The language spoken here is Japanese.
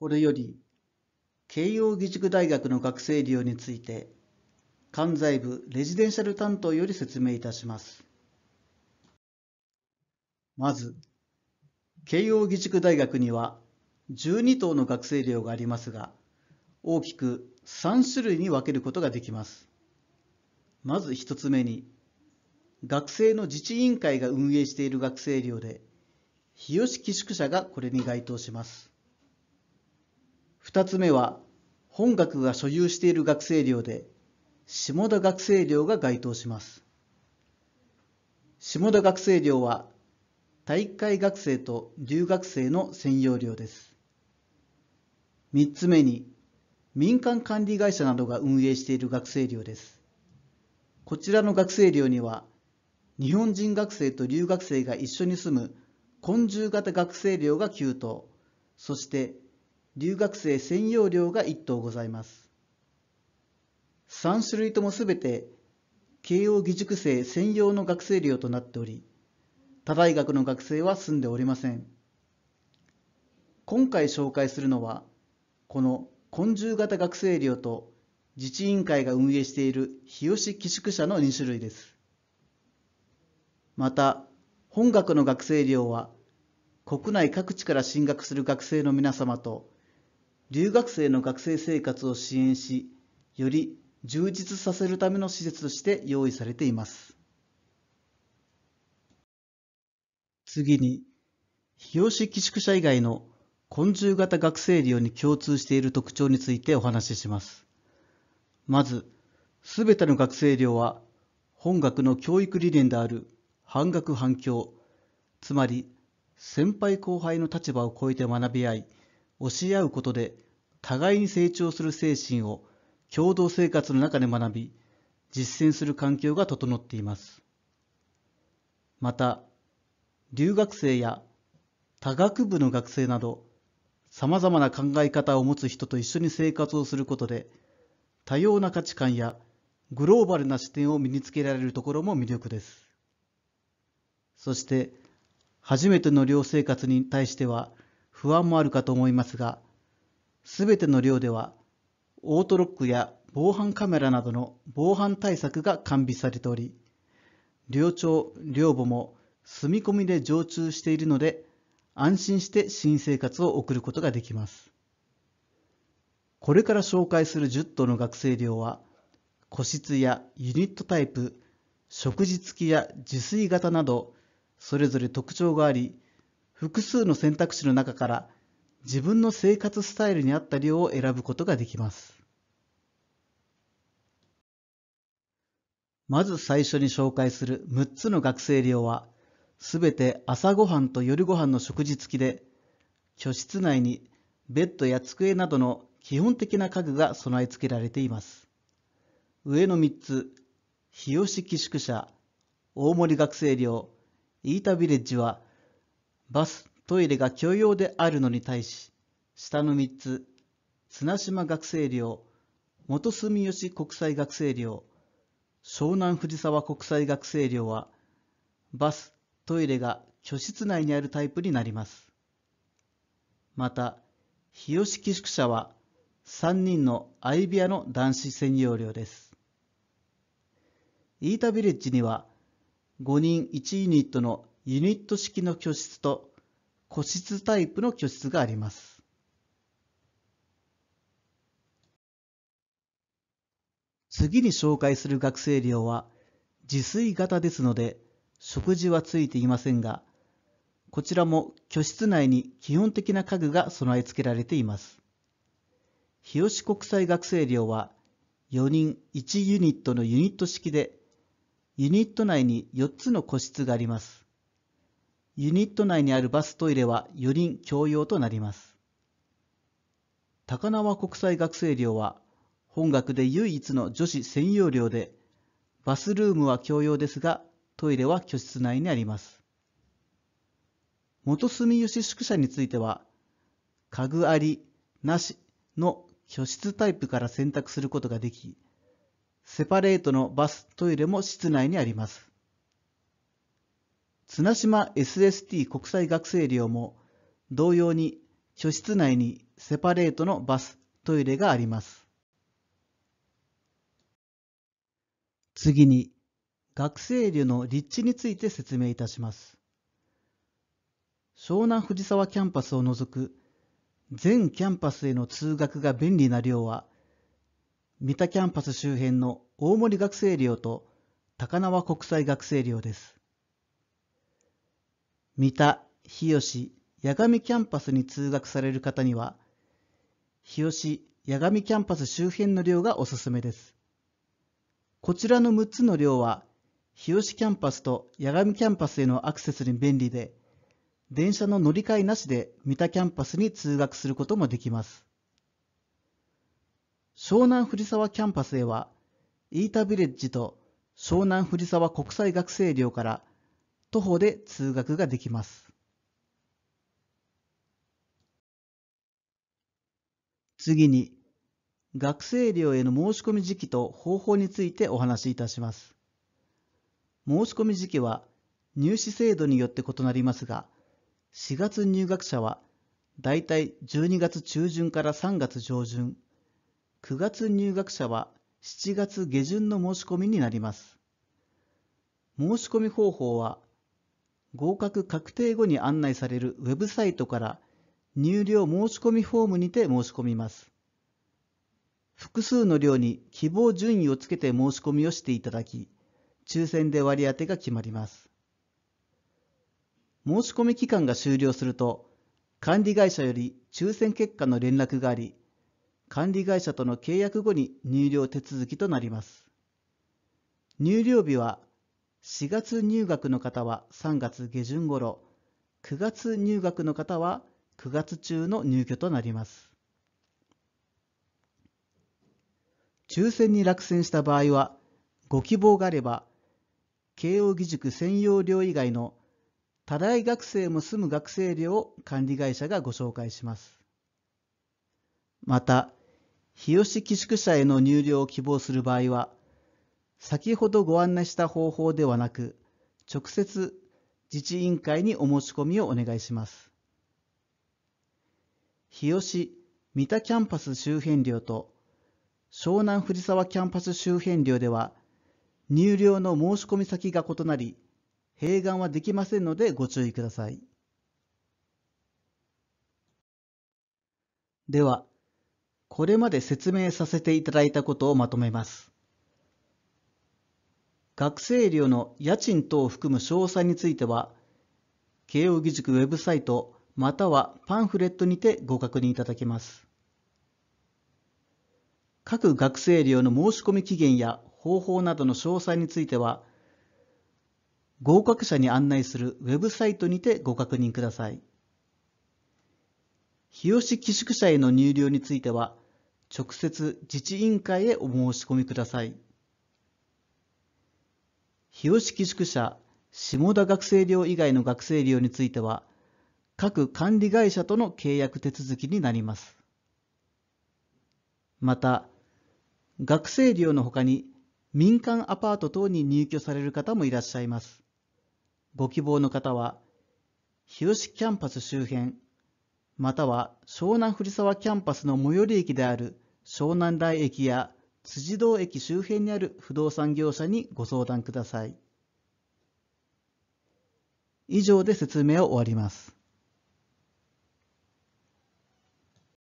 これより、慶應義塾大学の学生寮について、関西部レジデンシャル担当より説明いたします。まず、慶應義塾大学には12棟の学生寮がありますが、大きく3種類に分けることができます。まず1つ目に、学生の自治委員会が運営している学生寮で、日吉寄宿舎がこれに該当します。2つ目は本学が所有している学生寮で下田学生寮が該当します下田学生寮は体育会学生と留学生の専用寮です3つ目に民間管理会社などが運営している学生寮ですこちらの学生寮には日本人学生と留学生が一緒に住む根虫型学生寮が9棟そして留学生専用寮が1棟ございます。3種類ともすべて慶應義塾生専用の学生寮となっており、他大学の学生は住んでおりません。今回紹介するのは、この昆虫型学生寮と自治委員会が運営している日吉寄宿舎の2種類です。また、本学の学生寮は、国内各地から進学する学生の皆様と留学生の学生生活を支援し、より充実させるための施設として用意されています。次に、日吉寄宿舎以外の昆虫型学生寮に共通している特徴についてお話しします。まず、すべての学生寮は本学の教育理念である半学半共、つまり先輩後輩の立場を超えて学び合い、教え合うことで互いに成長する精神を共同生活の中で学び実践する環境が整っていますまた留学生や他学部の学生などさまざまな考え方を持つ人と一緒に生活をすることで多様な価値観やグローバルな視点を身につけられるところも魅力ですそして初めての寮生活に対しては不安もあるかと思いますが、すべての寮では、オートロックや防犯カメラなどの防犯対策が完備されており、寮長、寮母も住み込みで常駐しているので、安心して新生活を送ることができます。これから紹介する10棟の学生寮は、個室やユニットタイプ、食事付きや自炊型など、それぞれ特徴があり、複数の選択肢の中から自分の生活スタイルに合った量を選ぶことができます。まず最初に紹介する6つの学生寮は、すべて朝ごはんと夜ごはんの食事付きで、居室内にベッドや机などの基本的な家具が備え付けられています。上の3つ、日吉寄宿舎、大森学生寮、イータビレッジはバス、トイレが共用であるのに対し、下の3つ、綱島学生寮、元住吉国際学生寮、湘南藤沢国際学生寮は、バス、トイレが居室内にあるタイプになります。また、日吉寄宿舎は、3人の相部屋の男子専用寮です。イータビレッジには、5人1ユニットのユニット式の居室と個室タイプの居室があります。次に紹介する学生寮は自炊型ですので食事はついていませんが、こちらも居室内に基本的な家具が備え付けられています。日吉国際学生寮は4人1ユニットのユニット式で、ユニット内に4つの個室があります。ユニット内にあるバストイレは4人共用となります。高輪国際学生寮は本学で唯一の女子専用寮で、バスルームは共用ですが、トイレは居室内にあります。元住吉宿舎については、家具あり、なしの居室タイプから選択することができ、セパレートのバス、トイレも室内にあります。綱島 SST 国際学生寮も同様に居室内にセパレートのバス、トイレがあります。次に学生寮の立地について説明いたします。湘南藤沢キャンパスを除く全キャンパスへの通学が便利な寮は三田キャンパス周辺の大森学生寮と高輪国際学生寮です。三田、日吉、八神キャンパスに通学される方には、日吉、八神キャンパス周辺の寮がおすすめです。こちらの6つの寮は、日吉キャンパスと八神キャンパスへのアクセスに便利で、電車の乗り換えなしで三田キャンパスに通学することもできます。湘南藤沢キャンパスへは、イータビレッジと湘南藤沢国際学生寮から徒歩で通学ができます。次に、学生寮への申し込み時期と方法についてお話しいたします。申し込み時期は入試制度によって異なりますが、4月入学者はだいたい12月中旬から3月上旬、9月入学者は7月下旬の申し込みになります。申し込み方法は合格確定後に案内されるウェブサイトから入寮申し込みフォームにて申し込みます。複数の寮に希望順位をつけて申し込みをしていただき、抽選で割り当てが決まります。申し込み期間が終了すると、管理会社より抽選結果の連絡があり、管理会社との契約後に入寮手続きとなります。入寮日は4月入学の方は3月下旬頃、9月入学の方は9月中の入居となります。抽選に落選した場合は、ご希望があれば、慶應義塾専用寮以外の多大学生も住む学生寮を管理会社がご紹介します。また、日吉寄宿舎への入寮を希望する場合は、先ほどご案内した方法ではなく、直接自治委員会にお申し込みをお願いします。日吉三田キャンパス周辺料と湘南藤沢キャンパス周辺料では入寮の申し込み先が異なり併願はできませんのでご注意ください。では、これまで説明させていただいたことをまとめます。学生寮の家賃等を含む詳細については、慶應義塾ウェブサイトまたはパンフレットにてご確認いただけます。各学生寮の申し込み期限や方法などの詳細については、合格者に案内するウェブサイトにてご確認ください。日吉寄宿舎への入寮については、直接自治委員会へお申し込みください。吉寄宿舎下田学生寮以外の学生寮については、各管理会社との契約手続きになります。また、学生寮のほかに民間アパート等に入居される方もいらっしゃいます。ご希望の方は、日吉キャンパス周辺、または湘南藤沢キャンパスの最寄り駅である湘南台駅や辻堂駅周辺にある不動産業者にご相談ください。以上で説明を終わります。